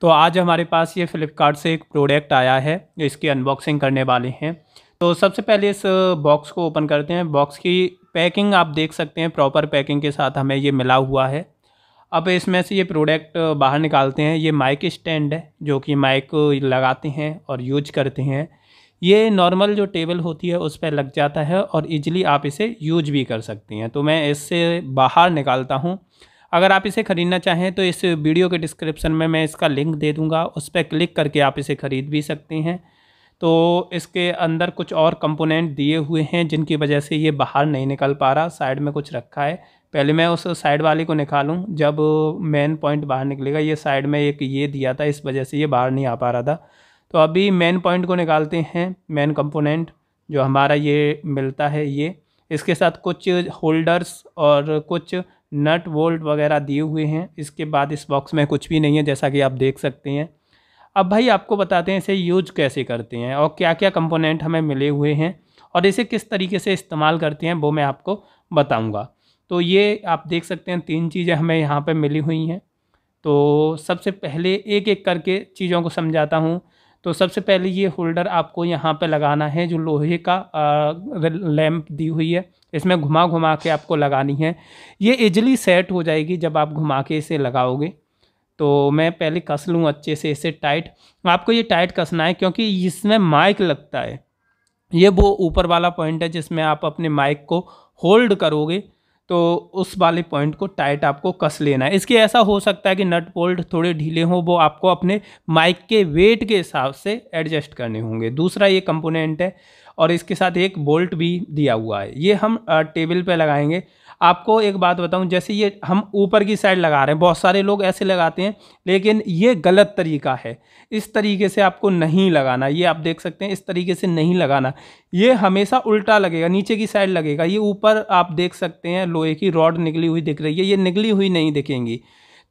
तो आज हमारे पास ये फ़्लिपकार्ट से एक प्रोडक्ट आया है इसकी अनबॉक्सिंग करने वाले हैं तो सबसे पहले इस बॉक्स को ओपन करते हैं बॉक्स की पैकिंग आप देख सकते हैं प्रॉपर पैकिंग के साथ हमें ये मिला हुआ है अब इसमें से ये प्रोडक्ट बाहर निकालते हैं ये माइक स्टैंड है जो कि माइक लगाते हैं और यूज करते हैं ये नॉर्मल जो टेबल होती है उस पर लग जाता है और इजीली आप इसे यूज भी कर सकते हैं तो मैं इससे बाहर निकालता हूँ अगर आप इसे ख़रीदना चाहें तो इस वीडियो के डिस्क्रिप्शन में मैं इसका लिंक दे दूँगा उस पर क्लिक करके आप इसे ख़रीद भी सकते हैं तो इसके अंदर कुछ और कंपोनेंट दिए हुए हैं जिनकी वजह से ये बाहर नहीं निकल पा रहा साइड में कुछ रखा है पहले मैं उस साइड वाले को निकालूँ जब मेन पॉइंट बाहर निकलेगा ये साइड में एक ये दिया था इस वजह से ये बाहर नहीं आ पा रहा था तो अभी मेन पॉइंट को निकालते हैं मेन कंपोनेंट जो हमारा ये मिलता है ये इसके साथ कुछ होल्डर्स और कुछ नट वोल्ट वगैरह दिए हुए हैं इसके बाद इस बॉक्स में कुछ भी नहीं है जैसा कि आप देख सकते हैं अब भाई आपको बताते हैं इसे यूज कैसे करते हैं और क्या क्या कंपोनेंट हमें मिले हुए हैं और इसे किस तरीके से इस्तेमाल करते हैं वो मैं आपको बताऊंगा तो ये आप देख सकते हैं तीन चीज़ें हमें यहाँ पर मिली हुई हैं तो सबसे पहले एक एक करके चीज़ों को समझाता हूँ तो सबसे पहले ये होल्डर आपको यहाँ पे लगाना है जो लोहे का लैम्प दी हुई है इसमें घुमा घुमा के आपको लगानी है ये इजली सेट हो जाएगी जब आप घुमा के इसे लगाओगे तो मैं पहले कस लूँ अच्छे से इसे टाइट आपको ये टाइट कसना है क्योंकि इसमें माइक लगता है ये वो ऊपर वाला पॉइंट है जिसमें आप अपने माइक को होल्ड करोगे तो उस वाले पॉइंट को टाइट आपको कस लेना है इसके ऐसा हो सकता है कि नट बोल्ट थोड़े ढीले हों वो आपको अपने माइक के वेट के हिसाब से एडजस्ट करने होंगे दूसरा ये कंपोनेंट है और इसके साथ एक बोल्ट भी दिया हुआ है ये हम टेबल पे लगाएंगे आपको एक बात बताऊं जैसे ये हम ऊपर की साइड लगा रहे हैं बहुत सारे लोग ऐसे लगाते हैं लेकिन ये गलत तरीका है इस तरीके से आपको नहीं लगाना ये आप देख सकते हैं इस तरीके से नहीं लगाना ये हमेशा उल्टा लगेगा नीचे की साइड लगेगा ये ऊपर आप देख सकते हैं लोहे की रॉड निकली हुई दिख रही है ये निकली हुई नहीं दिखेंगी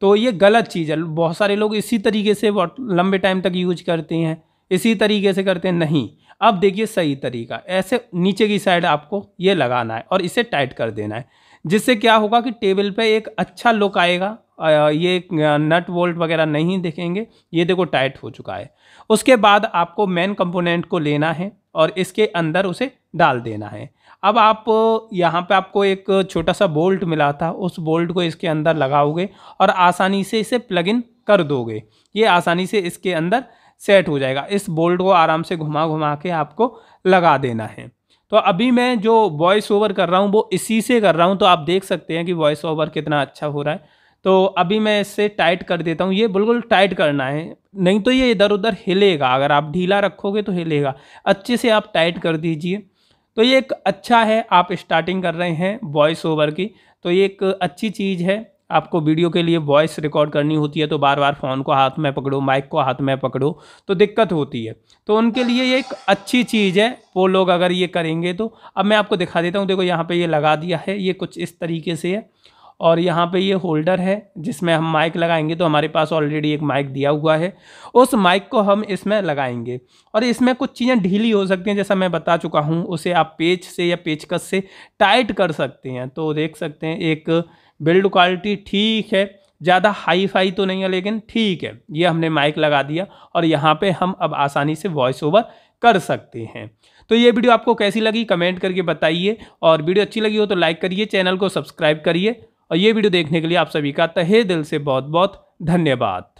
तो ये गलत चीज़ है बहुत सारे लोग इसी तरीके से लंबे टाइम तक यूज करते हैं इसी तरीके से करते हैं नहीं अब देखिए सही तरीका ऐसे नीचे की साइड आपको ये लगाना है और इसे टाइट कर देना है जिससे क्या होगा कि टेबल पे एक अच्छा लुक आएगा ये नट वोल्ट वगैरह नहीं देखेंगे ये देखो टाइट हो चुका है उसके बाद आपको मेन कंपोनेंट को लेना है और इसके अंदर उसे डाल देना है अब आप यहाँ पे आपको एक छोटा सा बोल्ट मिला था उस बोल्ट को इसके अंदर लगाओगे और आसानी से इसे प्लग इन कर दोगे ये आसानी से इसके अंदर सेट हो जाएगा इस बोल्ट को आराम से घुमा घुमा के आपको लगा देना है तो अभी मैं जो वॉइस ओवर कर रहा हूँ वो इसी से कर रहा हूँ तो आप देख सकते हैं कि वॉइस ओवर कितना अच्छा हो रहा है तो अभी मैं इससे टाइट कर देता हूँ ये बिल्कुल टाइट करना है नहीं तो ये इधर उधर हिलेगा अगर आप ढीला रखोगे तो हिलेगा अच्छे से आप टाइट कर दीजिए तो ये एक अच्छा है आप स्टार्टिंग कर रहे हैं वॉइस ओवर की तो ये एक अच्छी चीज़ है आपको वीडियो के लिए वॉइस रिकॉर्ड करनी होती है तो बार बार फ़ोन को हाथ में पकड़ो माइक को हाथ में पकड़ो तो दिक्कत होती है तो उनके लिए ये एक अच्छी चीज़ है वो लोग अगर ये करेंगे तो अब मैं आपको दिखा देता हूँ देखो यहाँ पे ये लगा दिया है ये कुछ इस तरीके से है और यहाँ पे ये होल्डर है जिसमें हम माइक लगाएंगे तो हमारे पास ऑलरेडी एक माइक दिया हुआ है उस माइक को हम इसमें लगाएंगे और इसमें कुछ चीज़ें ढीली हो सकती हैं जैसा मैं बता चुका हूँ उसे आप पेच से या पेचकस से टाइट कर सकते हैं तो देख सकते हैं एक बिल्ड क्वालिटी ठीक है ज़्यादा हाई फाई तो नहीं है लेकिन ठीक है ये हमने माइक लगा दिया और यहाँ पर हम अब आसानी से वॉइस ओवर कर सकते हैं तो ये वीडियो आपको कैसी लगी कमेंट करके बताइए और वीडियो अच्छी लगी हो तो लाइक करिए चैनल को सब्सक्राइब करिए और ये वीडियो देखने के लिए आप सभी का तहे दिल से बहुत बहुत धन्यवाद